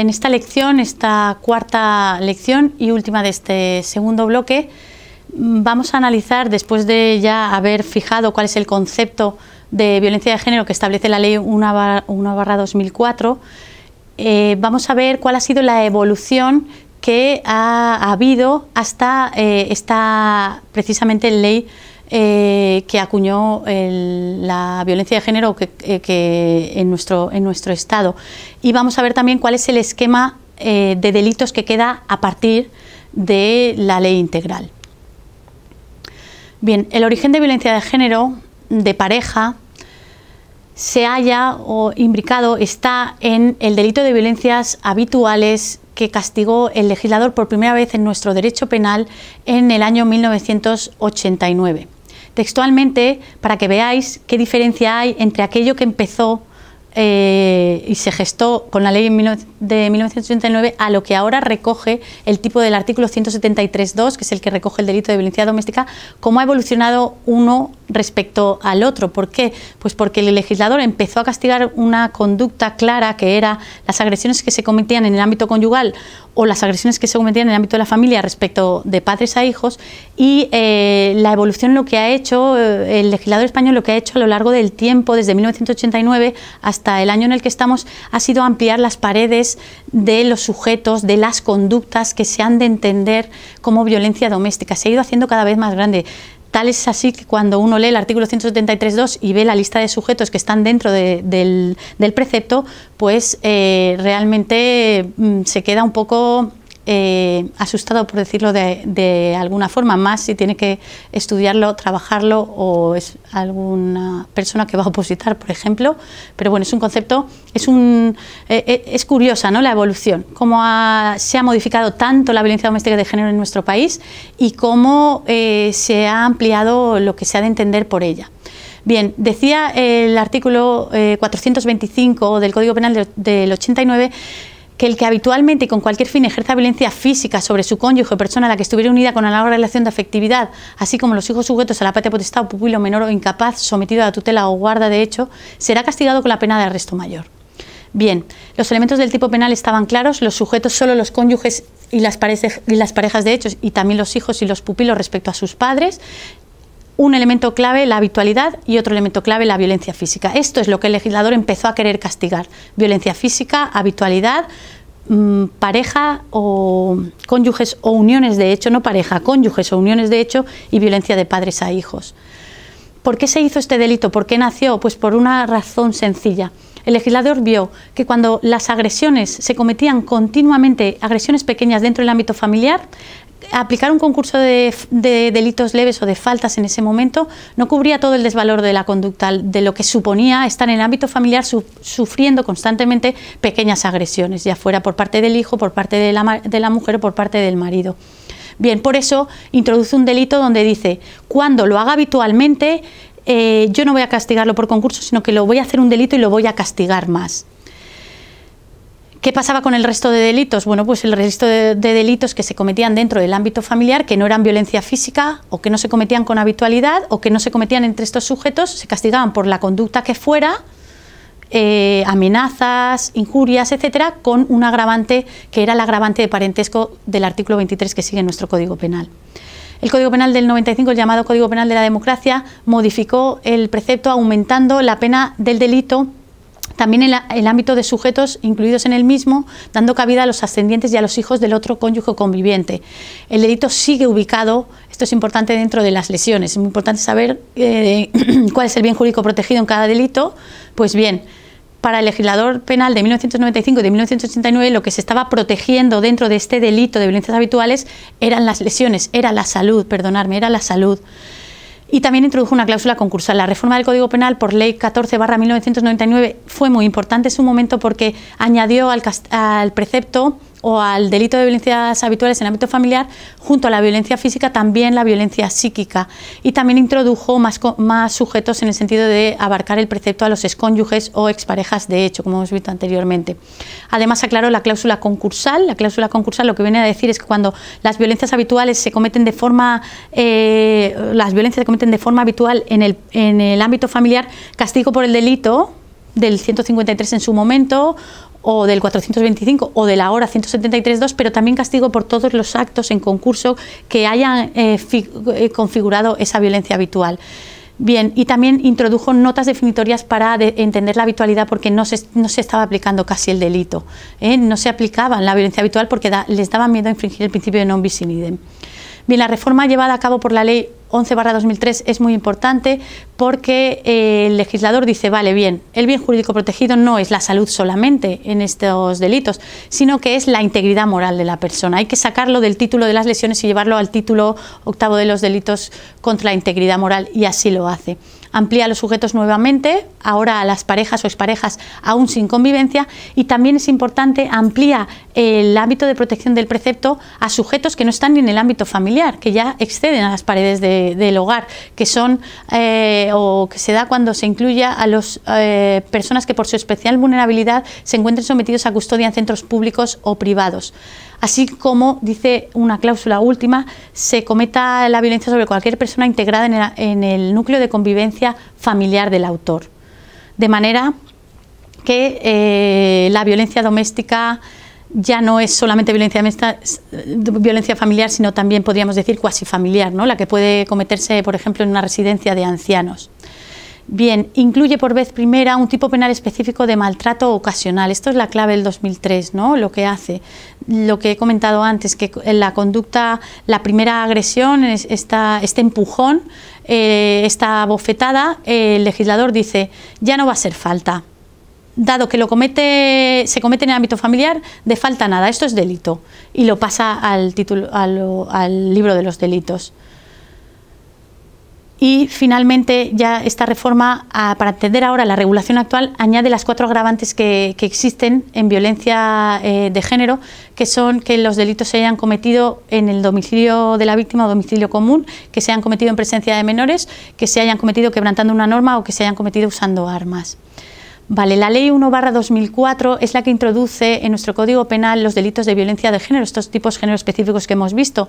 En esta lección, esta cuarta lección y última de este segundo bloque, vamos a analizar, después de ya haber fijado cuál es el concepto de violencia de género que establece la ley 1 2004, eh, vamos a ver cuál ha sido la evolución que ha, habido hasta eh, esta precisamente ley eh, que acuñó la violencia de género eh, en, nuestro, Estado. Y vamos a ver también cuál es el esquema eh, de delitos que queda a partir de la ley integral. Bien, el origen de violencia de género, de pareja, se halla o imbricado, está en el delito de violencias habituales que castigó el legislador por primera vez en nuestro derecho penal en el año 1989 textualmente para que veáis qué diferencia hay entre aquello que empezó eh, y se gestó con la ley de 1989 a lo que ahora recoge el tipo del artículo 173.2, que es el que recoge el delito de violencia doméstica, cómo ha evolucionado uno respecto al otro. ¿Por qué? Pues porque el legislador empezó a castigar una conducta clara que era las agresiones que se cometían en el ámbito conyugal o las agresiones que se cometían en el ámbito de la familia respecto de padres a hijos y eh, la evolución lo que ha hecho, eh, el legislador español lo que ha hecho a lo largo del tiempo, desde 1989 hasta el año en el que estamos ha sido ampliar las paredes de los sujetos, de las conductas que se han de entender como violencia doméstica. Se ha ido haciendo cada vez más grande. Tal es así que cuando uno lee el artículo 173.2 y ve la lista de sujetos que están dentro del, precepto, pues eh, realmente mm, se queda un poco eh, asustado, por decirlo de, alguna forma, más si tiene que estudiarlo, trabajarlo o es alguna persona que va a opositar, por ejemplo. Pero bueno, es un concepto, es, un, eh, eh, es curiosa ¿no? la evolución, cómo se ha modificado tanto la violencia doméstica de género en nuestro país y cómo se ha ampliado lo que se ha de entender por ella. Bien, decía el artículo 425 del Código Penal del 89 que el que habitualmente y con cualquier fin ejerza violencia física sobre su cónyuge o persona a la que estuviera unida con la relación de afectividad, así como los hijos sujetos a la patria potestad o pupilo menor o incapaz sometido a tutela o guarda de hecho, será castigado con la pena de arresto mayor. Bien, los elementos del tipo penal estaban claros, los sujetos solo los cónyuges y las, parejas de hechos y también los hijos y los pupilos respecto a sus padres un elemento clave la habitualidad y otro elemento clave la violencia física. Esto es lo que el legislador empezó a querer castigar. Violencia física, habitualidad, mm, pareja o cónyuges o uniones de hecho, no pareja, cónyuges o uniones de hecho y violencia de padres a hijos. ¿Por qué se hizo este delito? ¿Por qué nació? Pues por una razón sencilla. El legislador vio que cuando las agresiones se cometían continuamente, agresiones pequeñas dentro del ámbito familiar, aplicar un concurso de, delitos leves o de faltas en ese momento no cubría todo el desvalor de la conducta, de lo que suponía estar en el ámbito familiar sufriendo constantemente pequeñas agresiones, ya fuera por parte del hijo, por parte de la, de la mujer o por parte del marido. Bien, por eso introduce un delito donde dice, cuando lo haga habitualmente, eh, yo no voy a castigarlo por concurso, sino que lo voy a hacer un delito y lo voy a castigar más. ¿Qué pasaba con el resto de delitos? Bueno, pues el resto de, delitos que se cometían dentro del ámbito familiar, que no eran violencia física o que no se cometían con habitualidad o que no se cometían entre estos sujetos, se castigaban por la conducta que fuera, eh, amenazas, injurias, etcétera, con un agravante que era el agravante de parentesco del artículo 23 que sigue nuestro Código Penal. El Código Penal del 95, el llamado Código Penal de la Democracia, modificó el precepto aumentando la pena del delito también el, el ámbito de sujetos incluidos en el mismo, dando cabida a los ascendientes y a los hijos del otro cónyuge conviviente. El delito sigue ubicado, esto es importante dentro de las lesiones, es muy importante saber eh, cuál es el bien jurídico protegido en cada delito, pues bien, para el legislador penal de 1995 y de 1989 lo que se estaba protegiendo dentro de este delito de violencias habituales eran las lesiones, era la salud, perdonarme, era la salud y también introdujo una cláusula concursal. La reforma del Código Penal por Ley 14 1999 fue muy importante en su momento porque añadió al, al precepto o al delito de violencias habituales en el ámbito familiar, junto a la violencia física, también la violencia psíquica. Y también introdujo más, más sujetos en el sentido de abarcar el precepto a los excónyuges o exparejas de hecho, como hemos visto anteriormente. Además, aclaró la cláusula concursal. La cláusula concursal lo que viene a decir es que cuando las violencias habituales se cometen de forma, eh, las violencias se cometen de forma habitual en el, en el ámbito familiar, castigo por el delito del 153 en su momento o del 425 o de la hora 173.2, pero también castigo por todos los actos en concurso que hayan eh, eh, configurado esa violencia habitual. Bien, y también introdujo notas definitorias para entender la habitualidad porque no se, no se, estaba aplicando casi el delito, ¿eh? no se aplicaba la violencia habitual porque les daba miedo a infringir el principio de non bis in idem. Bien, la reforma llevada a cabo por la ley 11 2003 es muy importante porque el legislador dice, vale, bien, el bien jurídico protegido no es la salud solamente en estos delitos, sino que es la integridad moral de la persona. Hay que sacarlo del título de las lesiones y llevarlo al título octavo de los delitos contra la integridad moral, y así lo hace. Amplía a los sujetos nuevamente, ahora a las parejas o exparejas aún sin convivencia, y también es importante amplía el ámbito de protección del precepto a sujetos que no están en el ámbito familiar, que ya exceden a las paredes del hogar, que son... Eh, o que se da cuando se incluya a las eh, personas que por su especial vulnerabilidad se encuentren sometidos a custodia en centros públicos o privados. Así como, dice una cláusula última, se cometa la violencia sobre cualquier persona integrada en el, núcleo de convivencia familiar del autor. De manera que eh, la violencia doméstica ya no es solamente violencia, eh, violencia familiar, sino también podríamos decir cuasi familiar, ¿no? la que puede cometerse, por ejemplo, en una residencia de ancianos. Bien, incluye por vez primera un tipo penal específico de maltrato ocasional. Esto es la clave del 2003, ¿no? Lo que hace, lo que he comentado antes, que en la conducta, la primera agresión, esta, este empujón, eh, esta bofetada, el legislador dice, ya no va a ser falta dado que lo se comete en el ámbito familiar, de falta nada, esto es delito, y lo pasa al, al, libro de los delitos. Y finalmente ya esta reforma, para atender ahora la regulación actual, añade las cuatro agravantes que, existen en violencia eh, de género, que son que los delitos se hayan cometido en el domicilio de la víctima o domicilio común, que se hayan cometido en presencia de menores, que se hayan cometido quebrantando una norma o que se hayan cometido usando armas. Vale, la ley 1 2004 es la que introduce en nuestro Código Penal los delitos de violencia de género, estos tipos de género específicos que hemos visto,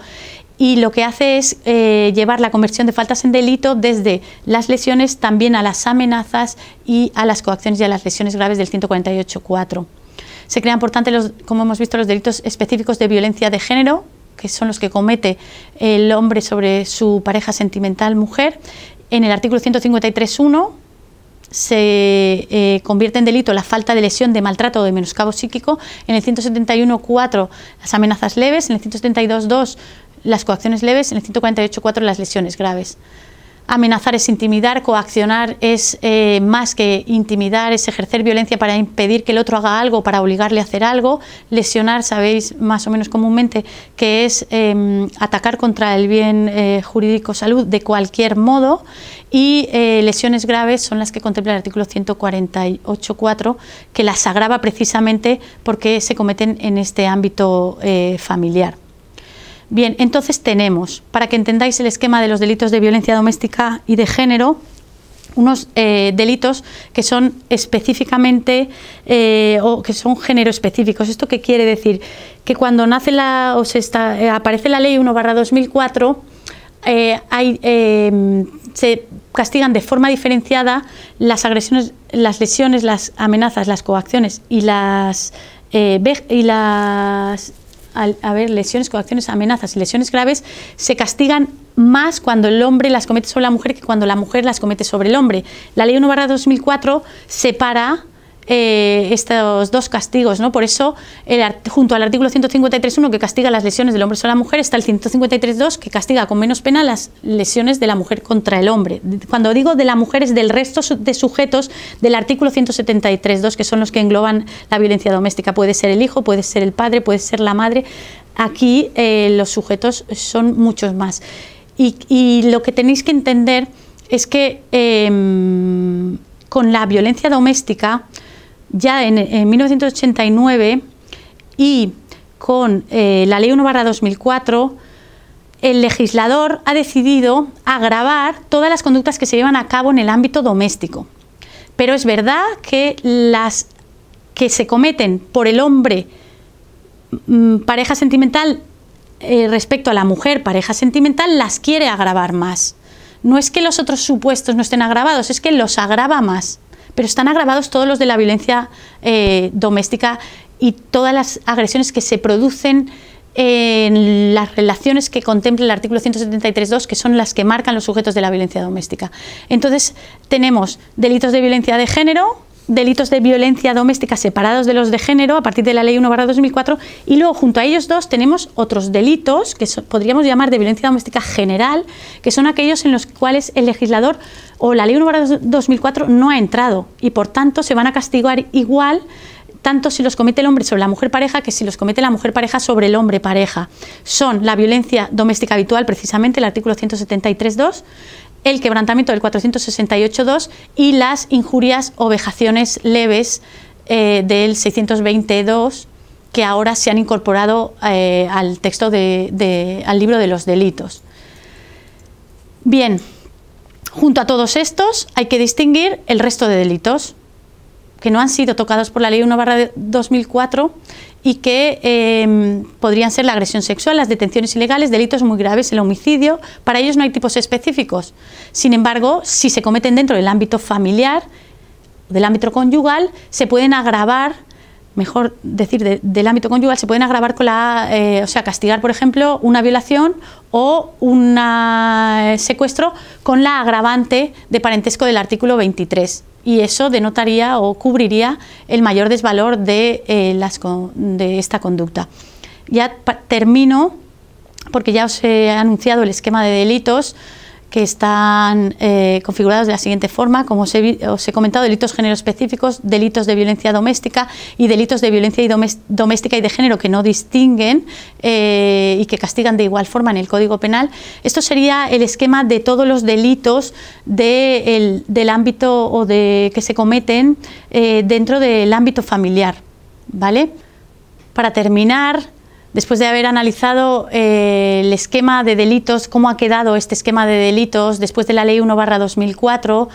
y lo que hace es eh, llevar la conversión de faltas en delito desde las lesiones también a las amenazas y a las coacciones y a las lesiones graves del 148.4. Se crean, por tanto, los, como hemos visto, los delitos específicos de violencia de género, que son los que comete el hombre sobre su pareja sentimental mujer, en el artículo 153.1 se eh, convierte en delito la falta de lesión de maltrato o de menoscabo psíquico, en el 171.4 las amenazas leves, en el 172.2 las coacciones leves, en el 148.4 las lesiones graves. Amenazar es intimidar, coaccionar es eh, más que intimidar, es ejercer violencia para impedir que el otro haga algo, para obligarle a hacer algo. Lesionar, sabéis más o menos comúnmente, que es em, atacar contra el bien eh, jurídico salud de cualquier modo. Y eh, lesiones graves son las que contempla el artículo 148.4, que las agrava precisamente porque se cometen en este ámbito familiar. Bien, entonces tenemos, para que entendáis el esquema de los delitos de violencia doméstica y de género, unos eh, delitos que son específicamente eh, o que son género específicos. ¿Esto qué quiere decir? Que cuando nace la, o está, eh, aparece la ley 1 barra 2004, hay, se castigan de forma diferenciada las agresiones, las lesiones, las amenazas, las coacciones y las eh, y las al haber lesiones, coacciones, amenazas y lesiones graves, se castigan más cuando el hombre las comete sobre la mujer que cuando la mujer las comete sobre el hombre. La ley 1 barra 2004 separa eh, estos dos castigos. ¿no? Por eso, junto al artículo 153.1 que castiga las lesiones del hombre sobre la mujer, está el 153.2 que castiga con menos pena las lesiones de la mujer contra el hombre. Cuando digo de la mujer es del resto de sujetos del artículo 173.2, que son los que engloban la violencia doméstica. Puede ser el hijo, puede ser el padre, puede ser la madre. Aquí eh, los sujetos son muchos más. Y, lo que tenéis que entender es que em, con la violencia doméstica ya en, 1989 y con eh, la Ley 1 2004, el legislador ha decidido agravar todas las conductas que se llevan a cabo en el ámbito doméstico. Pero es verdad que las que se cometen por el hombre, mm, pareja sentimental, eh, respecto a la mujer, pareja sentimental, las quiere agravar más. No es que los otros supuestos no estén agravados, es que los agrava más pero están agravados todos los de la violencia eh, doméstica y todas las agresiones que se producen en las relaciones que contempla el artículo 173.2, que son las que marcan los sujetos de la violencia doméstica. Entonces, tenemos delitos de violencia de género, delitos de violencia doméstica separados de los de género a partir de la ley 1-2004 y luego junto a ellos dos tenemos otros delitos que podríamos llamar de violencia doméstica general, que son aquellos en los cuales el legislador o la ley 1-2004 no ha entrado y por tanto se van a castigar igual tanto si los comete el hombre sobre la mujer pareja que si los comete la mujer pareja sobre el hombre pareja. Son la violencia doméstica habitual, precisamente el artículo 173.2, el quebrantamiento del 468.2 y las injurias o vejaciones leves eh, del 622 que ahora se han incorporado eh, al texto de, al libro de los delitos. Bien, junto a todos estos hay que distinguir el resto de delitos que no han sido tocados por la ley 1 barra 2004 y que em, podrían ser la agresión sexual, las detenciones ilegales, delitos muy graves, el homicidio. Para ellos no hay tipos específicos. Sin embargo, si se cometen dentro del ámbito familiar, del ámbito conyugal, se pueden agravar, mejor decir, del ámbito conyugal, se pueden agravar con la, eh, o sea, castigar, por ejemplo, una violación o un eh, secuestro con la agravante de parentesco del artículo 23 y eso denotaría o cubriría el mayor desvalor de, eh, de esta conducta. Ya termino porque ya os he anunciado el esquema de delitos que están eh, configurados de la siguiente forma, como os he, comentado, delitos género específicos, delitos de violencia doméstica y delitos de violencia doméstica y de género que no distinguen eh, y que castigan de igual forma en el Código Penal. Esto sería el esquema de todos los delitos del ámbito o de que se cometen eh, dentro del ámbito familiar, ¿vale? Para terminar, después de haber analizado eh, el esquema de delitos, cómo ha quedado este esquema de delitos después de la Ley 1-2004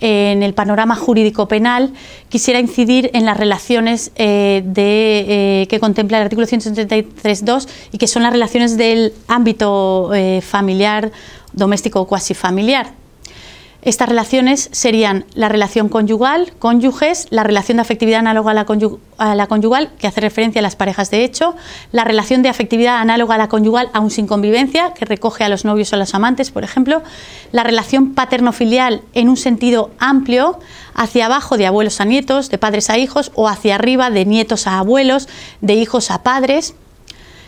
eh, en el panorama jurídico penal, quisiera incidir en las relaciones eh, que contempla el artículo 173.2 y que son las relaciones del ámbito familiar, doméstico o cuasi familiar. Estas relaciones serían la relación conyugal, cónyuges, la relación de afectividad análoga a la, conyugal, que hace referencia a las parejas de hecho, la relación de afectividad análoga a la conyugal aún sin convivencia, que recoge a los novios o a los amantes, por ejemplo, la relación paterno-filial en un sentido amplio, hacia abajo de abuelos a nietos, de padres a hijos, o hacia arriba de nietos a abuelos, de hijos a padres.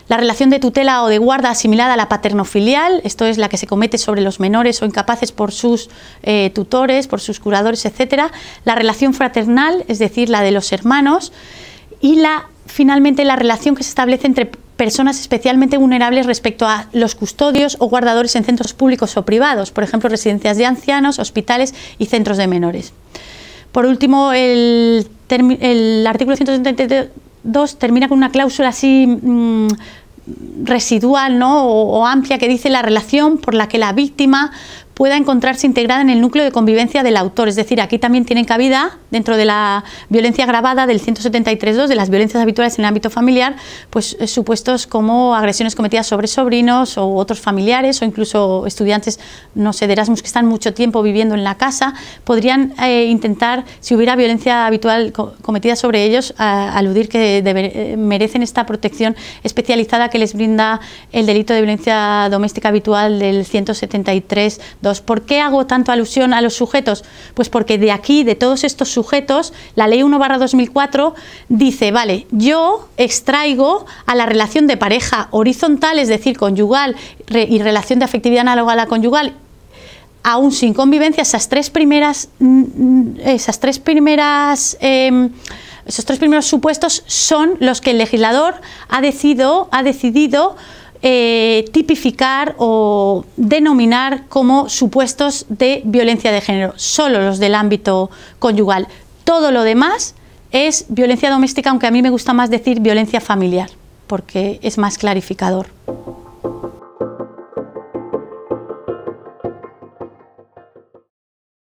La relación de tutela o de guarda asimilada a la paternofilial, esto es la que se comete sobre los menores o incapaces por sus eh, tutores, por sus curadores, etc. La relación fraternal, es decir, la de los hermanos. Y la, finalmente la relación que se establece entre personas especialmente vulnerables respecto a los custodios o guardadores en centros públicos o privados, por ejemplo, residencias de ancianos, hospitales y centros de menores. Por último, el, el artículo 173 Dos, termina con una cláusula así mm, residual ¿no? o amplia que dice la relación por la que la víctima pueda encontrarse integrada en el núcleo de convivencia del autor. Es decir, aquí también tienen cabida, dentro de la violencia grabada del 173.2, de las violencias habituales en el ámbito familiar, pues eh, supuestos como agresiones cometidas sobre sobrinos o otros familiares o incluso estudiantes, no sé, de Erasmus que están mucho tiempo viviendo en la casa, podrían eh, intentar, si hubiera violencia habitual cometida sobre ellos, aludir que eh, merecen esta protección especializada que les brinda el delito de violencia doméstica habitual del 173.2 ¿Por qué hago tanto alusión a los sujetos? Pues porque de aquí, de todos estos sujetos, la ley 1 2004 dice, vale, yo extraigo a la relación de pareja horizontal, es decir, conyugal y relación de afectividad análoga a la conyugal, aún sin convivencia, esas tres primeras, esas tres primeras, em, esos tres primeros supuestos son los que el legislador ha decidido, ha decidido eh, tipificar o denominar como supuestos de violencia de género, solo los del ámbito conyugal. Todo lo demás es violencia doméstica, aunque a mí me gusta más decir violencia familiar, porque es más clarificador.